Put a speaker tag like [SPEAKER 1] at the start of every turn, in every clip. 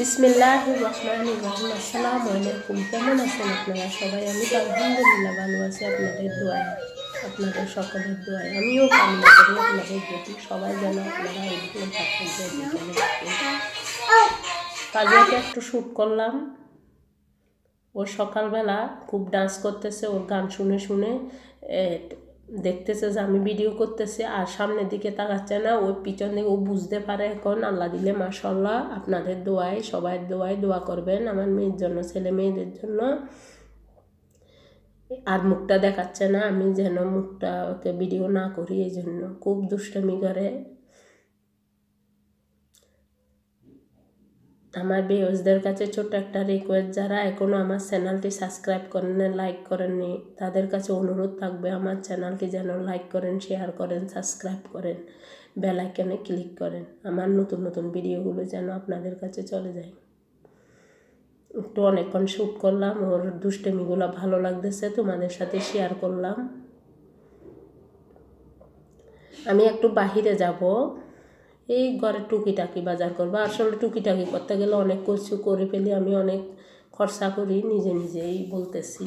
[SPEAKER 1] বিসমিল্লাহ রহমান রহিম আসসালামু আলাইকুম কেমন আছেন আপনারা সবাই আমি তো আলহামদুলিল্লাহ ভালো আছি আপনাদের দোয়ায় আপনাদের সকলের দোয়ায় আমিও কামনা করি আপনাদের প্রতি সবাই যেন আপনারা এরকম কাজে একটু শ্যুট করলাম ও সকালবেলা খুব ডান্স করতেছে ওর গান শুনে শুনে দেখতেছে যে আমি ভিডিও করতেছি আর সামনের দিকে তাকাচ্ছে না ওই পিছন দিকে ও বুঝতে পারে এখন আল্লাহ দিলে মাসাল্লাহ আপনাদের দোয়ায় সবাই দোয়ায় দোয়া করবেন আমার মেয়ের জন্য ছেলে মেয়েদের জন্য আর মুখটা দেখাচ্ছে না আমি যেন মুখটা ওকে ভিডিও না করি এই জন্য খুব দুষ্টামি করে আমার ভিউজদের কাছে ছোট্ট একটা রিকোয়েস্ট যারা এখনও আমার চ্যানেলটি সাবস্ক্রাইব করেন লাইক করেননি তাদের কাছে অনুরোধ থাকবে আমার চ্যানেলটি যেন লাইক করেন শেয়ার করেন সাবস্ক্রাইব করেন বেল আইকনে ক্লিক করেন আমার নতুন নতুন ভিডিওগুলো যেন আপনাদের কাছে চলে যায় একটু অনেকক্ষণ শ্যুট করলাম ওর দুষ্টেমিগুলো ভালো লাগতেছে তোমাদের সাথে শেয়ার করলাম আমি একটু বাহিরে যাব এই ঘরে টুকিটাকি বাজার করবো আসলে টুকিটাকি করতে গেলে অনেক কিছু করে ফেলি আমি অনেক খরচা করি নিজে নিজেই বলতেছি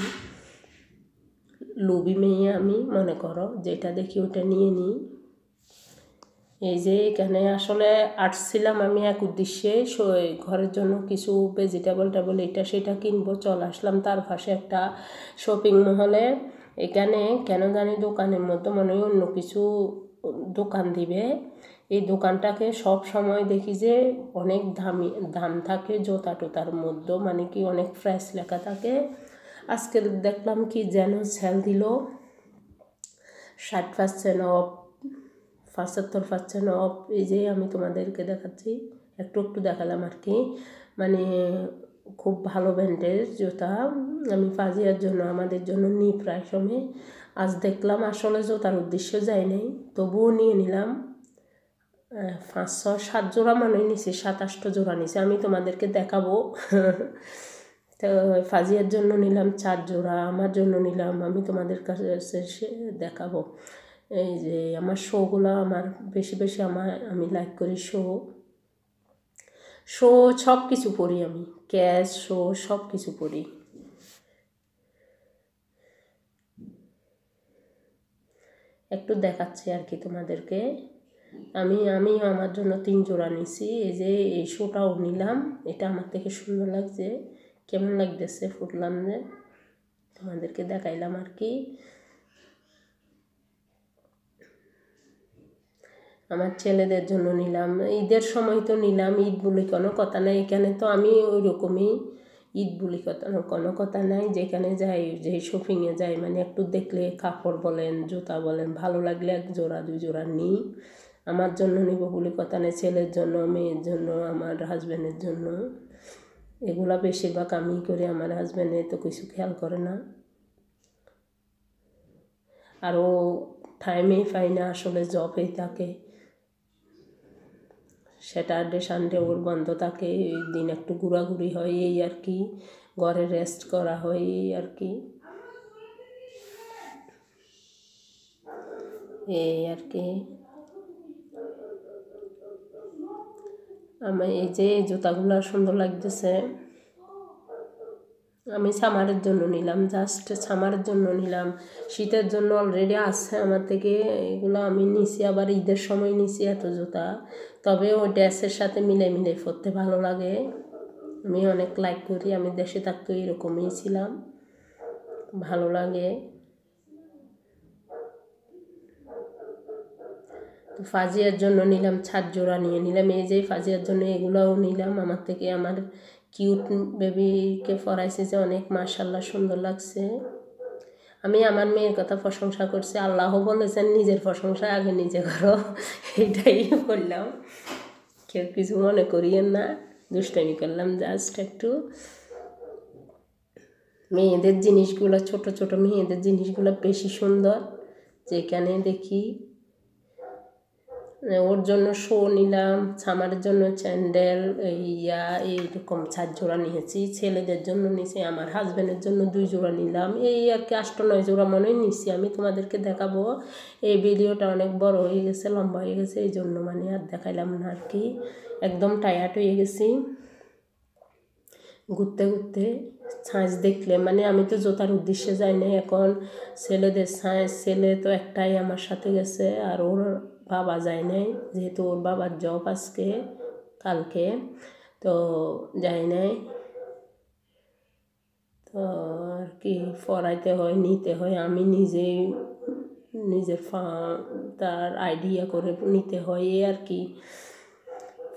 [SPEAKER 1] লোভি মেয়ে আমি মনে করো যেটা দেখি ওটা নিয়ে নিই এই যে এখানে আসলে আসছিলাম আমি এক উদ্দেশ্যে ঘরের জন্য কিছু ভেজিটেবল টেবল এটা সেটা কিনবো চলে আসলাম তার পাশে একটা শপিং মহলে এখানে কেন জানি দোকানের মতো মনে হয় অন্য কিছু দোকান দিবে এই দোকানটাকে সব সময় দেখি যে অনেক দামি দাম থাকে জোতা টোতার মধ্যে মানে কি অনেক প্রাইস লেখা থাকে আজকে দেখলাম কি যেন সেল দিল ষাট পার্সেন্ট অফ পঁচাত্তর পার্সেন্ট অফ এই যে আমি তোমাদেরকে দেখাচ্ছি একটু একটু দেখালাম আর কি মানে খুব ভালো ব্যান্ডের জুতা আমি পাজিয়ার জন্য আমাদের জন্য নিই প্রায় সময় আজ দেখলাম আসলে জোতার উদ্দেশ্য যায় নাই তবুও নিয়ে নিলাম পাঁচ ছ সাত জোড়া মানুষ নিছি সাত আষ্ট জোড়া নিছি আমি তোমাদেরকে দেখাবো তো ফাজিয়ার জন্য নিলাম চার জোড়া আমার জন্য নিলাম আমি তোমাদের কাছে দেখাবো এই যে আমার শোগুলো আমার বেশি বেশি আমার আমি লাইক করি শো শো সব কিছু পড়ি আমি ক্যাশ শো সব কিছু পড়ি একটু দেখাচ্ছি আর কি তোমাদেরকে আমি আমি আমার জন্য তিন জোড়া নিছি এই যে এই শোটাও নিলাম এটা আমার থেকে সুন্দর লাগছে কেমন লাগতেছে ফুটলাম যে তোমাদেরকে দেখাইলাম আর কি আমার ছেলেদের জন্য নিলাম ঈদের সময় তো নিলাম ঈদ বলে কোনো কথা নাই এখানে তো আমি ওই রকমই ঈদ বলে কথা কোনো কথা নাই যেখানে যাই যে শপিংয়ে যাই মানে একটু দেখলে কাপড় বলেন জুতা বলেন ভালো লাগলে এক জোড়া দুই জোড়া নিই আমার জন্য নিব বলে কথা নেই ছেলের জন্য মেয়ের জন্য আমার হাজব্যান্ডের জন্য এগুলো বেশিরভাগ আমি করি আমার হাজব্যান্ডে তো কিছু খেয়াল করে না আর ও টাইমেই পাই না আসলে জবেই থাকে স্যাটারডে সানডে ওর বন্ধ থাকে এই দিন একটু ঘোরাঘুরি হয় এই আর কি ঘরে রেস্ট করা হয় এই আর কি এই আর কি আমি এই যে এই জুতাগুলো সুন্দর লাগতেছে আমি সামারের জন্য নিলাম জাস্ট সামারের জন্য নিলাম শীতের জন্য অলরেডি আছে আমার থেকে এগুলো আমি নিছি আবার ঈদের সময় নিছি এত জুতা তবে ও ড্রেসের সাথে মিলে মিলে পরতে ভালো লাগে আমি অনেক লাইক করি আমি দেশে থাকতে এরকমই ছিলাম ভালো লাগে তো ফাজিয়ার জন্য নিলাম ছাদ জোড়া নিয়ে নিলাম এই যে ফাজিয়ার জন্য এগুলোও নিলাম আমার থেকে আমার কিউট বেবিকে ফরাইছে যে অনেক মার্শাল্লাহ সুন্দর লাগছে আমি আমার মেয়ের কথা প্রশংসা করছি আল্লাহ বলেছেন নিজের প্রশংসা আগে নিজে করো এইটাই করলাম কেউ কিছু মনে করিয়েন না দুষ্টামি করলাম জাস্ট একটু মেয়েদের জিনিসগুলো ছোট ছোট মেয়েদের জিনিসগুলো বেশি সুন্দর যেখানে দেখি মানে ওর জন্য শো নিলাম সামারের জন্য চ্যান্ডেল ইয়া এইরকম চার জোড়া নিয়েছি ছেলেদের জন্য নিয়েছি আমার হাজব্যান্ডের জন্য দুই জোড়া নিলাম এই আর কি আষ্ট নয় জোড়া মনে নিয়েছি আমি তোমাদেরকে দেখাবো এই ভিডিওটা অনেক বড় হয়ে গেছে লম্বা হয়ে গেছে এই জন্য মানে আর দেখাইলাম না আর কি একদম টায়ার্ড হয়ে গেছি ঘুরতে ঘুরতে সাঁজ দেখলে মানে আমি তো জোতার উদ্দেশ্যে যাই না এখন ছেলেদের সাঁজ ছেলে তো একটাই আমার সাথে গেছে আর ওর বাবা যায় নাই যেহেতু ওর বাবার জব আজকে কালকে তো যায় নাই তো আর কি পড়াইতে হয় নিতে হয় আমি নিজেই নিজের ফা তার আইডিয়া করে নিতে হয় এ আর কি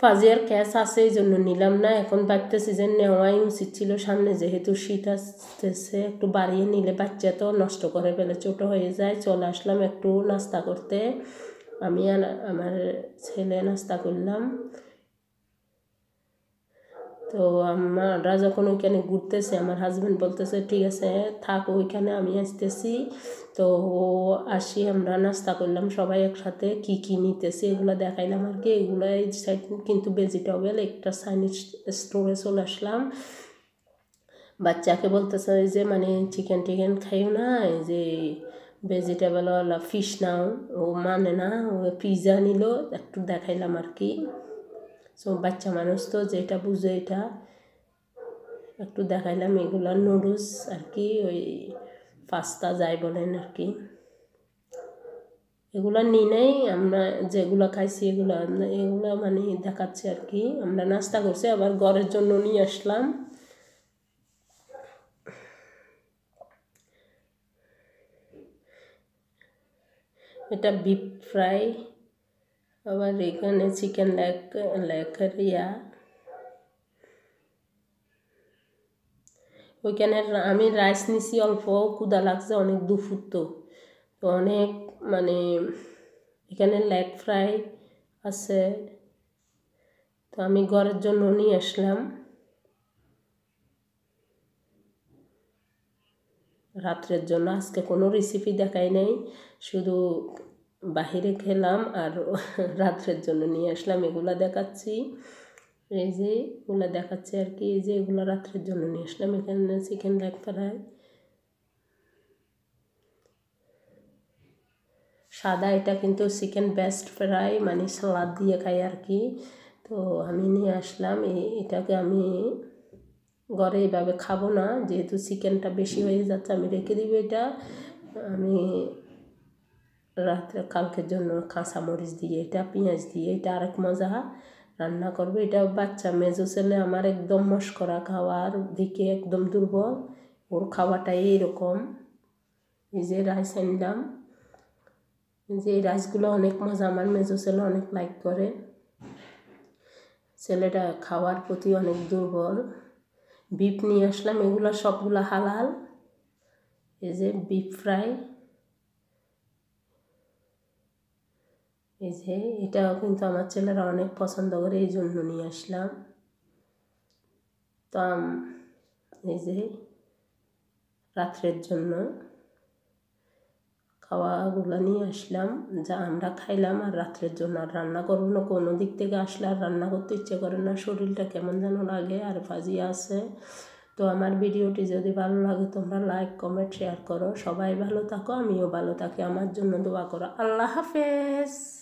[SPEAKER 1] ফাজিয়ার ক্যাচ আছে এই জন্য নিলাম না এখন বাচ্চা সিজন নেওয়াই উচিত ছিল সামনে যেহেতু শীত আসতেছে একটু বাড়িয়ে নিলে বাচ্চা তো নষ্ট করে ফেলে ছোটো হয়ে যায় চলে আসলাম একটু নাস্তা করতে আমি আর আমার ছেলে নাস্তা করলাম তো আমরা যখন ওইখানে ঘুরতেছে আমার হাজব্যান্ড বলতেছে ঠিক আছে থাক ওইখানে আমি আসতেছি তো ও আসি আমরা নাস্তা করলাম সবাই একসাথে কী কী নিতেছি এগুলো দেখাইলাম আর কি এগুলো এই সাইড কিন্তু ভেজিটেবল একটা চাইনিজ স্টোরে চলে আসলাম বাচ্চাকে বলতেছে যে মানে চিকেন টিকেন খাইও না এই যে ভেজিটেবলওয়ালা ফিশ নাও ও মানে না ও পিজা নিল একটু দেখাইলাম আর কি সো বাচ্চা মানুষ তো যেটা বুঝে এটা একটু দেখাইলাম এগুলো নুডলস আর কি ওই পাস্তা যাই বলেন আর কি এগুলো নিই নাই আমরা যেগুলো খাইছি এগুলো এগুলো মানে দেখাচ্ছে আর কি আমরা নাস্তা করছি আবার ঘরের জন্য নিয়ে আসলাম এটা বিপ ফ্রাই আবার এখানে চিকেন লেগ লেখারিয়া ওইখানে আমি রাইস নিছি অল্প কুদা লাগছে অনেক তো তো অনেক মানে এখানে লেগ ফ্রাই আছে তো আমি ঘরের জন্য নিয়ে আসলাম রাত্রের জন্য আজকে কোনো রেসিপি দেখাই নাই শুধু বাহিরে খেলাম আর রাত্রের জন্য নিয়ে আসলাম এগুলা দেখাচ্ছি এই যে এগুলো দেখাচ্ছি আর কি এই যে এগুলো রাত্রের জন্য নিয়ে আসলাম এখানে চিকেন লেগ ফ্রাই সাদা এটা কিন্তু চিকেন বেস্ট ফ্রাই মানে সালাদ দিয়ে খাই আর কি তো আমি নিয়ে আসলাম এটাকে আমি ঘরে এইভাবে খাবো না যেহেতু চিকেনটা বেশি হয়ে যাচ্ছে আমি রেখে দিব এটা আমি রাত্রে কালকের জন্য কাঁচা মরিচ দিয়ে এটা পেঁয়াজ দিয়ে এটা আরেক মজা রান্না করবো এটা বাচ্চা মেজো ছেলে আমার একদম মশকরা খাওয়ার দিকে একদম দুর্বল ওর খাওয়াটাই এইরকম এই যে রাইস আনলাম যে এই রাইসগুলো অনেক মজা আমার মেজো ছেলে অনেক লাইক করে ছেলেটা খাওয়ার প্রতি অনেক দুর্বল বিপ নিয়ে আসলাম এগুলো সবগুলো হালাল এই যে বিপ ফ্রাই এই যে এটাও কিন্তু আমার ছেলেরা অনেক পছন্দ করে এই জন্য নিয়ে আসলাম তো এই যে রাত্রের জন্য খাওয়াগুলো নিয়ে আসলাম যা আমরা খাইলাম আর রাত্রের জন্য আর রান্না করবো না কোনো দিক থেকে আসলে আর রান্না করতে ইচ্ছে করে না শরীরটা কেমন যেন লাগে আর ভাজি আছে তো আমার ভিডিওটি যদি ভালো লাগে তোমরা লাইক কমেন্ট শেয়ার করো সবাই ভালো থাকো আমিও ভালো থাকি আমার জন্য দোয়া করো আল্লাহ হাফেজ